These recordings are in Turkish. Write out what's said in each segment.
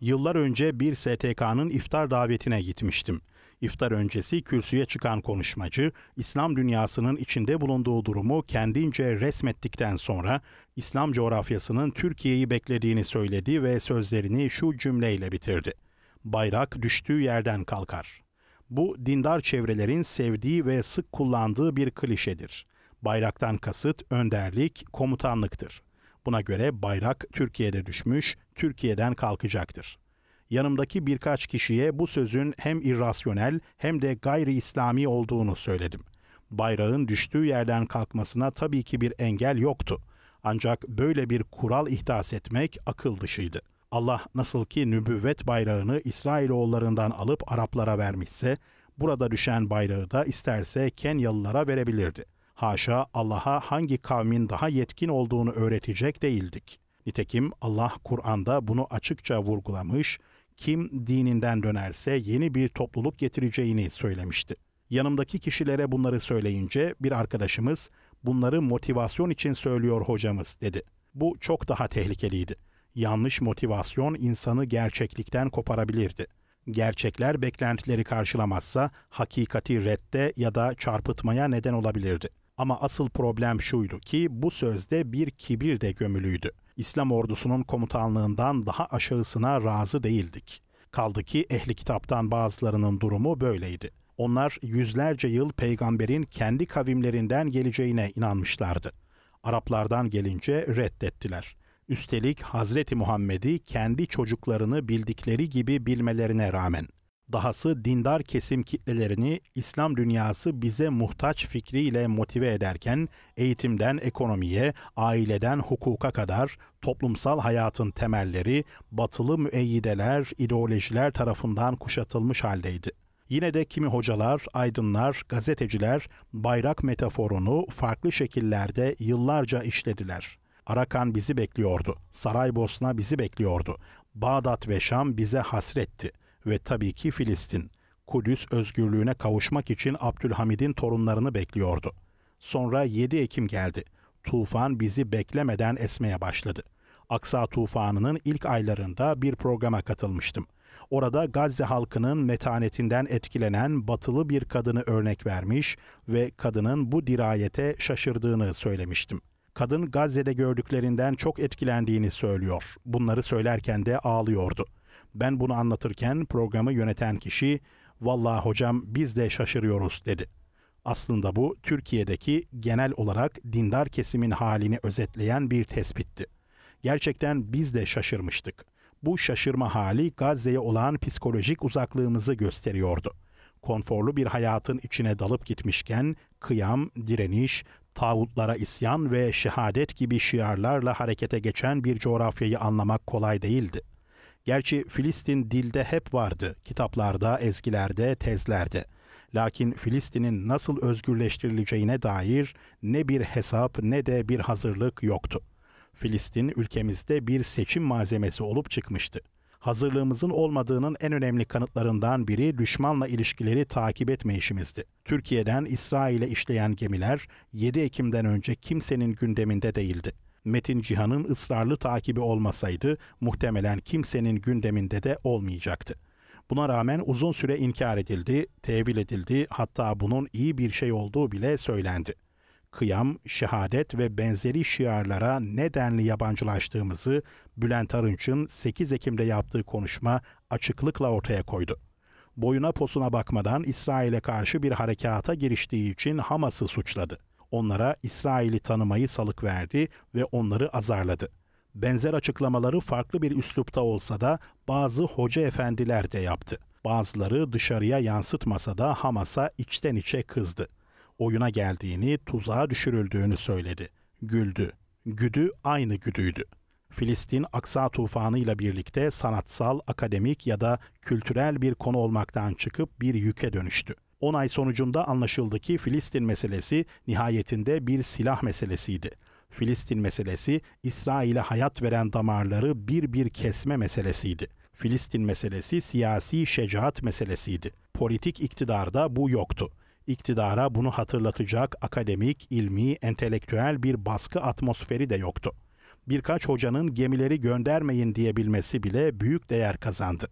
Yıllar önce bir STK'nın iftar davetine gitmiştim. İftar öncesi kürsüye çıkan konuşmacı, İslam dünyasının içinde bulunduğu durumu kendince resmettikten sonra İslam coğrafyasının Türkiye'yi beklediğini söyledi ve sözlerini şu cümleyle bitirdi. Bayrak düştüğü yerden kalkar. Bu dindar çevrelerin sevdiği ve sık kullandığı bir klişedir. Bayraktan kasıt önderlik, komutanlıktır. Buna göre bayrak Türkiye'de düşmüş, Türkiye'den kalkacaktır. Yanımdaki birkaç kişiye bu sözün hem irrasyonel hem de gayri İslami olduğunu söyledim. Bayrağın düştüğü yerden kalkmasına tabii ki bir engel yoktu. Ancak böyle bir kural ihdas etmek akıl dışıydı. Allah nasıl ki nübüvvet bayrağını İsrailoğullarından alıp Araplara vermişse, burada düşen bayrağı da isterse Kenyalılara verebilirdi. Haşa Allah'a hangi kavmin daha yetkin olduğunu öğretecek değildik. Nitekim Allah Kur'an'da bunu açıkça vurgulamış, kim dininden dönerse yeni bir topluluk getireceğini söylemişti. Yanımdaki kişilere bunları söyleyince bir arkadaşımız bunları motivasyon için söylüyor hocamız dedi. Bu çok daha tehlikeliydi. Yanlış motivasyon insanı gerçeklikten koparabilirdi. Gerçekler beklentileri karşılamazsa hakikati redde ya da çarpıtmaya neden olabilirdi. Ama asıl problem şuydu ki bu sözde bir kibir de gömülüydü. İslam ordusunun komutanlığından daha aşağısına razı değildik. Kaldı ki ehli kitaptan bazılarının durumu böyleydi. Onlar yüzlerce yıl peygamberin kendi kavimlerinden geleceğine inanmışlardı. Araplardan gelince reddettiler. Üstelik Hazreti Muhammed'i kendi çocuklarını bildikleri gibi bilmelerine rağmen Dahası dindar kesim kitlelerini İslam dünyası bize muhtaç fikriyle motive ederken eğitimden ekonomiye, aileden hukuka kadar toplumsal hayatın temelleri batılı müeyyideler, ideolojiler tarafından kuşatılmış haldeydi. Yine de kimi hocalar, aydınlar, gazeteciler bayrak metaforunu farklı şekillerde yıllarca işlediler. Arakan bizi bekliyordu. Saraybosna bizi bekliyordu. Bağdat ve Şam bize hasretti.'' ve tabii ki Filistin, Kudüs özgürlüğüne kavuşmak için Abdülhamid'in torunlarını bekliyordu. Sonra 7 Ekim geldi. Tufan bizi beklemeden esmeye başladı. Aksa tufanının ilk aylarında bir programa katılmıştım. Orada Gazze halkının metanetinden etkilenen batılı bir kadını örnek vermiş ve kadının bu dirayete şaşırdığını söylemiştim. Kadın Gazze'de gördüklerinden çok etkilendiğini söylüyor. Bunları söylerken de ağlıyordu. Ben bunu anlatırken programı yöneten kişi valla hocam biz de şaşırıyoruz dedi. Aslında bu Türkiye'deki genel olarak dindar kesimin halini özetleyen bir tespitti. Gerçekten biz de şaşırmıştık. Bu şaşırma hali Gazze'ye olan psikolojik uzaklığımızı gösteriyordu. Konforlu bir hayatın içine dalıp gitmişken kıyam, direniş, tağutlara isyan ve şehadet gibi şiarlarla harekete geçen bir coğrafyayı anlamak kolay değildi.'' Gerçi Filistin dilde hep vardı, kitaplarda, ezgilerde, tezlerde. Lakin Filistin'in nasıl özgürleştirileceğine dair ne bir hesap ne de bir hazırlık yoktu. Filistin ülkemizde bir seçim malzemesi olup çıkmıştı. Hazırlığımızın olmadığının en önemli kanıtlarından biri düşmanla ilişkileri takip etme işimizdi. Türkiye'den İsrail'e işleyen gemiler 7 Ekim'den önce kimsenin gündeminde değildi. Metin Cihan'ın ısrarlı takibi olmasaydı muhtemelen kimsenin gündeminde de olmayacaktı. Buna rağmen uzun süre inkar edildi, tevil edildi, hatta bunun iyi bir şey olduğu bile söylendi. Kıyam, şehadet ve benzeri şiarlara nedenli yabancılaştığımızı Bülent Arınç'ın 8 Ekim'de yaptığı konuşma açıklıkla ortaya koydu boyuna posuna bakmadan İsrail'e karşı bir harekata giriştiği için Hamas'ı suçladı onlara İsrail'i tanımayı salık verdi ve onları azarladı. Benzer açıklamaları farklı bir üslupta olsa da bazı hoca efendiler de yaptı. Bazıları dışarıya yansıtmasa da Hamas'a içten içe kızdı. Oyuna geldiğini, tuzağa düşürüldüğünü söyledi. Güldü. Güdü aynı güdüydü. Filistin Aksa Tufanı ile birlikte sanatsal, akademik ya da kültürel bir konu olmaktan çıkıp bir yüke dönüştü. 10 ay sonucunda anlaşıldı ki Filistin meselesi nihayetinde bir silah meselesiydi. Filistin meselesi İsrail'e hayat veren damarları bir bir kesme meselesiydi. Filistin meselesi siyasi şecaat meselesiydi. Politik iktidarda bu yoktu. İktidara bunu hatırlatacak akademik, ilmi, entelektüel bir baskı atmosferi de yoktu. Birkaç hocanın gemileri göndermeyin diyebilmesi bile büyük değer kazandı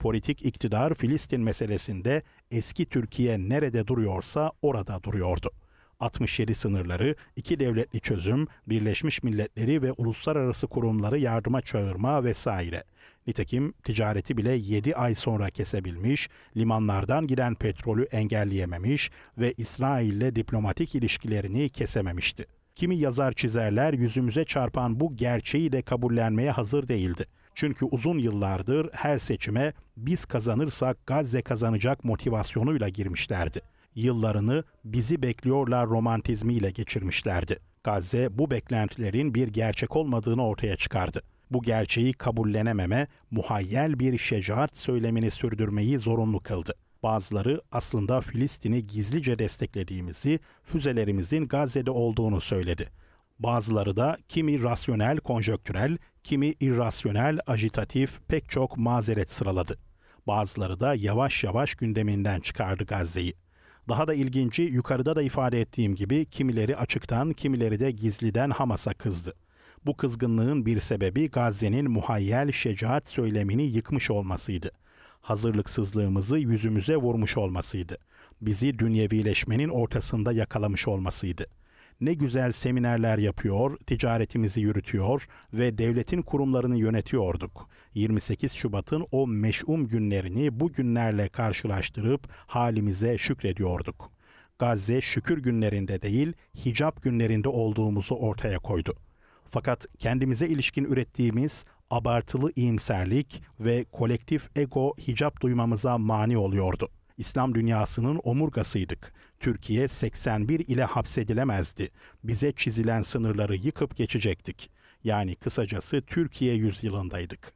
politik iktidar Filistin meselesinde eski Türkiye nerede duruyorsa orada duruyordu. 67 sınırları, iki devletli çözüm, Birleşmiş Milletleri ve uluslararası kurumları yardıma çağırma vesaire. Nitekim ticareti bile 7 ay sonra kesebilmiş, limanlardan giden petrolü engelleyememiş ve İsrail'le diplomatik ilişkilerini kesememişti. Kimi yazar çizerler yüzümüze çarpan bu gerçeği de kabullenmeye hazır değildi. Çünkü uzun yıllardır her seçime biz kazanırsak Gazze kazanacak motivasyonuyla girmişlerdi. Yıllarını bizi bekliyorlar romantizmiyle geçirmişlerdi. Gazze bu beklentilerin bir gerçek olmadığını ortaya çıkardı. Bu gerçeği kabullenememe, muhayyel bir şecaat söylemini sürdürmeyi zorunlu kıldı. Bazıları aslında Filistin'i gizlice desteklediğimizi, füzelerimizin Gazze'de olduğunu söyledi. Bazıları da kimi rasyonel konjöktürel, kimi irrasyonel ajitatif pek çok mazeret sıraladı. Bazıları da yavaş yavaş gündeminden çıkardı Gazze'yi. Daha da ilginci yukarıda da ifade ettiğim gibi kimileri açıktan kimileri de gizliden Hamas'a kızdı. Bu kızgınlığın bir sebebi Gazze'nin muhayyel şecaat söylemini yıkmış olmasıydı. Hazırlıksızlığımızı yüzümüze vurmuş olmasıydı. Bizi dünyevileşmenin ortasında yakalamış olmasıydı.'' ne güzel seminerler yapıyor, ticaretimizi yürütüyor ve devletin kurumlarını yönetiyorduk. 28 Şubat'ın o meş'um günlerini bu günlerle karşılaştırıp halimize şükrediyorduk. Gazze şükür günlerinde değil, hicap günlerinde olduğumuzu ortaya koydu. Fakat kendimize ilişkin ürettiğimiz abartılı iyimserlik ve kolektif ego hicap duymamıza mani oluyordu. İslam dünyasının omurgasıydık. Türkiye 81 ile hapsedilemezdi. Bize çizilen sınırları yıkıp geçecektik. Yani kısacası Türkiye yüzyılındaydık.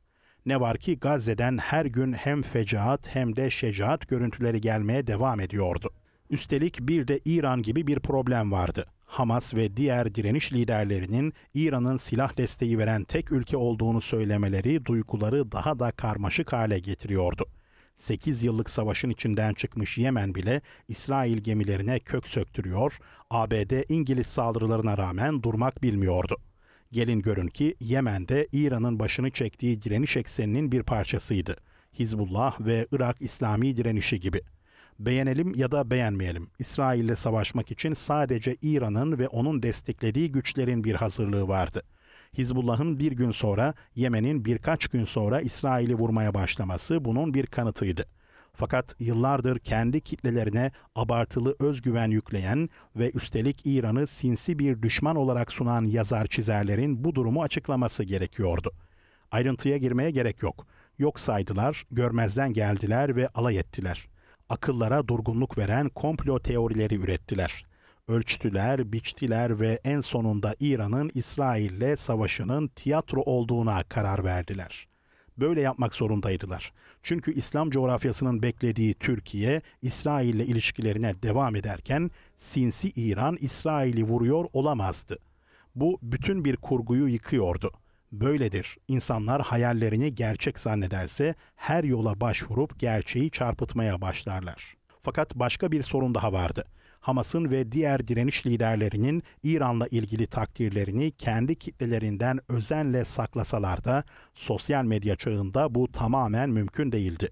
Ne var ki Gazze'den her gün hem fecaat hem de şecaat görüntüleri gelmeye devam ediyordu. Üstelik bir de İran gibi bir problem vardı. Hamas ve diğer direniş liderlerinin İran'ın silah desteği veren tek ülke olduğunu söylemeleri duyguları daha da karmaşık hale getiriyordu. 8 yıllık savaşın içinden çıkmış Yemen bile İsrail gemilerine kök söktürüyor, ABD İngiliz saldırılarına rağmen durmak bilmiyordu. Gelin görün ki Yemen'de İran'ın başını çektiği direniş ekseninin bir parçasıydı. Hizbullah ve Irak İslami direnişi gibi. Beğenelim ya da beğenmeyelim. İsrail'le savaşmak için sadece İran'ın ve onun desteklediği güçlerin bir hazırlığı vardı. Hizbullah'ın bir gün sonra Yemen'in birkaç gün sonra İsrail'i vurmaya başlaması bunun bir kanıtıydı. Fakat yıllardır kendi kitlelerine abartılı özgüven yükleyen ve üstelik İran'ı sinsi bir düşman olarak sunan yazar çizerlerin bu durumu açıklaması gerekiyordu. Ayrıntıya girmeye gerek yok. Yok saydılar, görmezden geldiler ve alay ettiler. Akıllara durgunluk veren komplo teorileri ürettiler ölçtüler, biçtiler ve en sonunda İran'ın İsrail'le savaşının tiyatro olduğuna karar verdiler. Böyle yapmak zorundaydılar. Çünkü İslam coğrafyasının beklediği Türkiye, İsrail'le ilişkilerine devam ederken sinsi İran İsrail'i vuruyor olamazdı. Bu bütün bir kurguyu yıkıyordu. Böyledir. İnsanlar hayallerini gerçek zannederse her yola başvurup gerçeği çarpıtmaya başlarlar. Fakat başka bir sorun daha vardı. Hamas'ın ve diğer direniş liderlerinin İran'la ilgili takdirlerini kendi kitlelerinden özenle saklasalar da sosyal medya çağında bu tamamen mümkün değildi.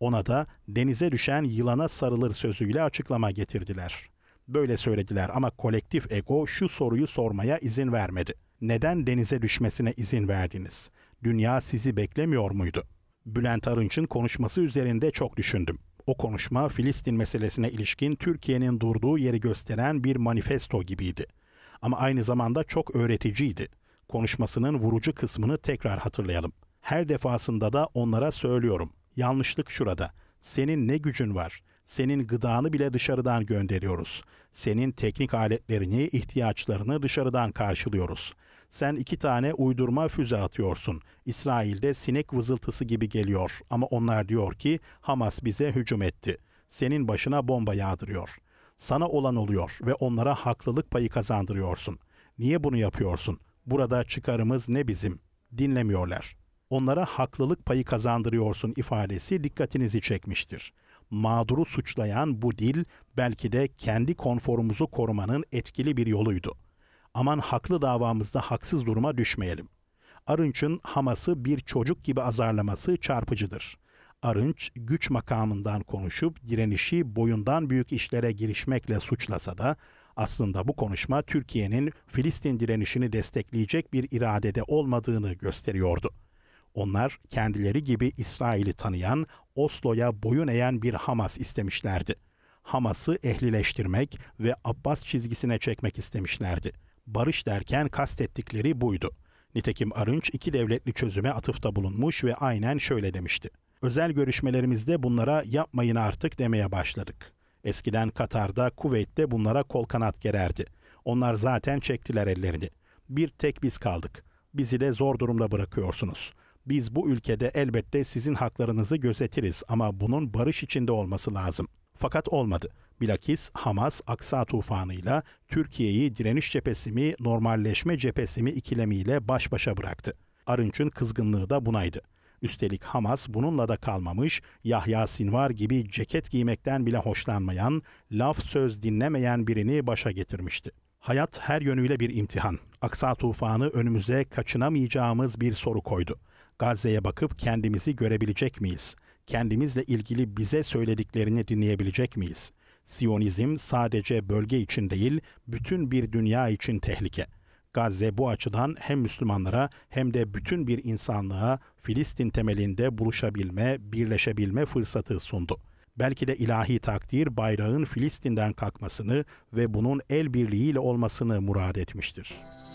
Ona da denize düşen yılana sarılır sözüyle açıklama getirdiler. Böyle söylediler ama kolektif ego şu soruyu sormaya izin vermedi. Neden denize düşmesine izin verdiniz? Dünya sizi beklemiyor muydu? Bülent Arınç'ın konuşması üzerinde çok düşündüm. O konuşma Filistin meselesine ilişkin Türkiye'nin durduğu yeri gösteren bir manifesto gibiydi. Ama aynı zamanda çok öğreticiydi. Konuşmasının vurucu kısmını tekrar hatırlayalım. Her defasında da onlara söylüyorum. Yanlışlık şurada. Senin ne gücün var? Senin gıdanı bile dışarıdan gönderiyoruz. Senin teknik aletlerini, ihtiyaçlarını dışarıdan karşılıyoruz.'' Sen iki tane uydurma füze atıyorsun. İsrail'de sinek vızıltısı gibi geliyor ama onlar diyor ki Hamas bize hücum etti. Senin başına bomba yağdırıyor. Sana olan oluyor ve onlara haklılık payı kazandırıyorsun. Niye bunu yapıyorsun? Burada çıkarımız ne bizim? Dinlemiyorlar. Onlara haklılık payı kazandırıyorsun ifadesi dikkatinizi çekmiştir mağduru suçlayan bu dil belki de kendi konforumuzu korumanın etkili bir yoluydu. Aman haklı davamızda haksız duruma düşmeyelim. Arınç'ın Hamas'ı bir çocuk gibi azarlaması çarpıcıdır. Arınç güç makamından konuşup direnişi boyundan büyük işlere girişmekle suçlasa da aslında bu konuşma Türkiye'nin Filistin direnişini destekleyecek bir iradede olmadığını gösteriyordu. Onlar kendileri gibi İsrail'i tanıyan, Oslo'ya boyun eğen bir Hamas istemişlerdi. Hamas'ı ehlileştirmek ve Abbas çizgisine çekmek istemişlerdi.'' barış derken kastettikleri buydu. Nitekim Arınç iki devletli çözüme atıfta bulunmuş ve aynen şöyle demişti. Özel görüşmelerimizde bunlara yapmayın artık demeye başladık. Eskiden Katar'da, Kuveyt'te bunlara kol kanat gererdi. Onlar zaten çektiler ellerini. Bir tek biz kaldık. Bizi de zor durumda bırakıyorsunuz. Biz bu ülkede elbette sizin haklarınızı gözetiriz ama bunun barış içinde olması lazım. Fakat olmadı. Bilakis Hamas Aksa tufanıyla Türkiye'yi direniş cephesi mi normalleşme cephesi mi ikilemiyle baş başa bıraktı. Arınç'ın kızgınlığı da bunaydı. Üstelik Hamas bununla da kalmamış, Yahya Sinvar gibi ceket giymekten bile hoşlanmayan, laf söz dinlemeyen birini başa getirmişti. Hayat her yönüyle bir imtihan. Aksa tufanı önümüze kaçınamayacağımız bir soru koydu. Gazze'ye bakıp kendimizi görebilecek miyiz? Kendimizle ilgili bize söylediklerini dinleyebilecek miyiz? Siyonizm sadece bölge için değil, bütün bir dünya için tehlike. Gazze bu açıdan hem Müslümanlara hem de bütün bir insanlığa Filistin temelinde buluşabilme, birleşebilme fırsatı sundu. Belki de ilahi takdir bayrağın Filistin'den kalkmasını ve bunun el birliğiyle olmasını murad etmiştir.''